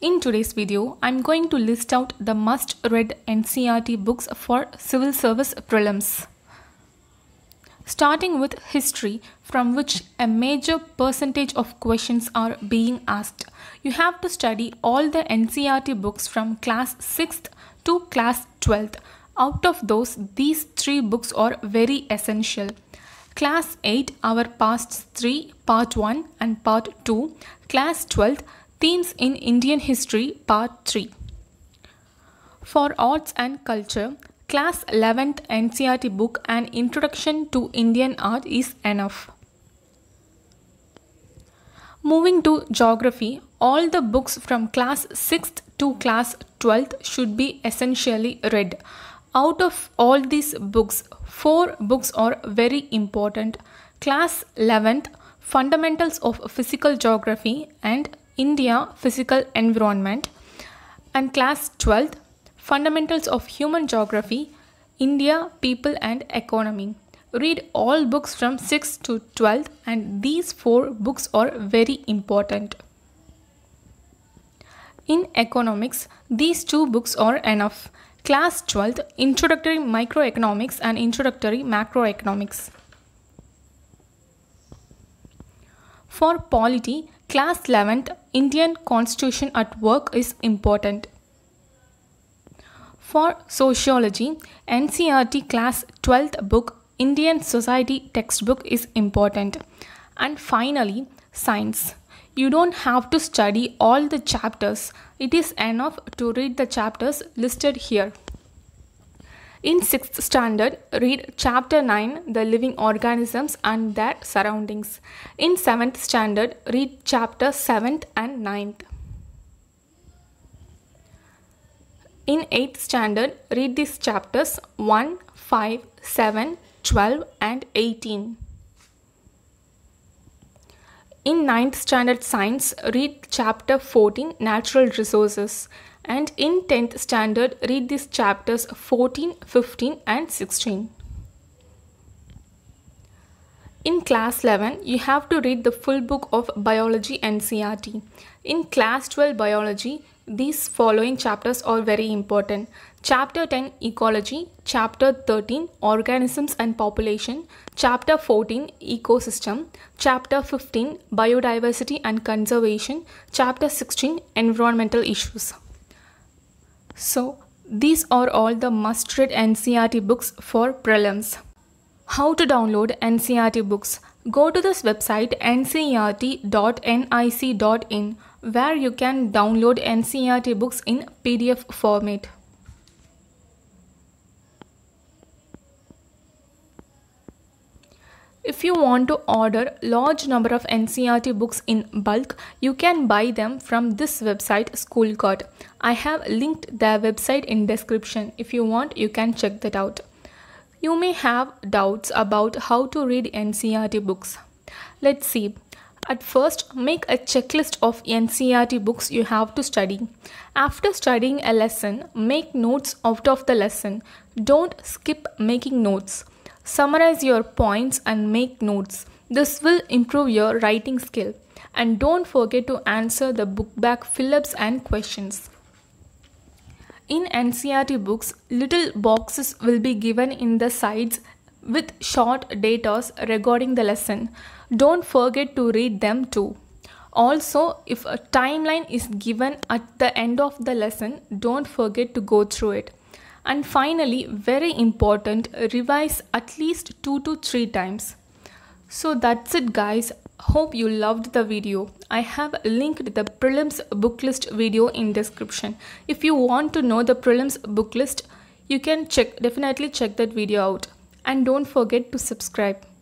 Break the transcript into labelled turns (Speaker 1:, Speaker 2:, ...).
Speaker 1: In today's video, I'm going to list out the must-read NCRT books for civil service prelims. Starting with history, from which a major percentage of questions are being asked. You have to study all the NCRT books from class 6th to class 12th. Out of those, these three books are very essential. Class 8, our past 3, part 1 and part 2. Class 12, Themes in Indian History Part 3 For Arts and Culture, Class 11th NCRT book An Introduction to Indian Art is enough. Moving to Geography, all the books from Class 6th to Class 12th should be essentially read. Out of all these books, 4 books are very important. Class 11th, Fundamentals of Physical Geography and India, Physical Environment, and Class 12, Fundamentals of Human Geography, India, People and Economy. Read all books from 6th to 12th, and these four books are very important. In economics, these two books are enough. Class 12th Introductory Microeconomics and Introductory Macroeconomics. For polity, Class 11th Indian Constitution at Work is important. For sociology, NCRT Class 12th book Indian Society textbook is important. And finally, science. You don't have to study all the chapters. It is enough to read the chapters listed here. In 6th standard, read chapter 9, the living organisms and their surroundings. In 7th standard, read chapter 7th and 9th. In 8th standard, read these chapters 1, 5, 7, 12 and 18. In 9th standard science, read chapter 14 natural resources and in 10th standard read these chapters 14, 15 and 16. In class 11, you have to read the full book of biology and CRT. In class 12 biology, these following chapters are very important. Chapter 10 Ecology, Chapter 13 Organisms and Population, Chapter 14 Ecosystem, Chapter 15 Biodiversity and Conservation, Chapter 16 Environmental Issues. So these are all the must-read NCRT books for prelims. How to download NCRT books? Go to this website ncrt.nic.in where you can download NCRT books in PDF format. If you want to order large number of NCRT books in bulk, you can buy them from this website Schoolcart. I have linked their website in description. If you want, you can check that out. You may have doubts about how to read NCRT books. Let's see. At first, make a checklist of NCRT books you have to study. After studying a lesson, make notes out of the lesson. Don't skip making notes. Summarize your points and make notes. This will improve your writing skill. And don't forget to answer the book back fill-ups and questions. In NCRT books, little boxes will be given in the sides with short datas regarding the lesson. Don't forget to read them too. Also, if a timeline is given at the end of the lesson, don't forget to go through it. And finally, very important, revise at least 2 to 3 times. So that's it guys. Hope you loved the video. I have linked the prelims book list video in description. If you want to know the prelims book list, you can check definitely check that video out. And don't forget to subscribe.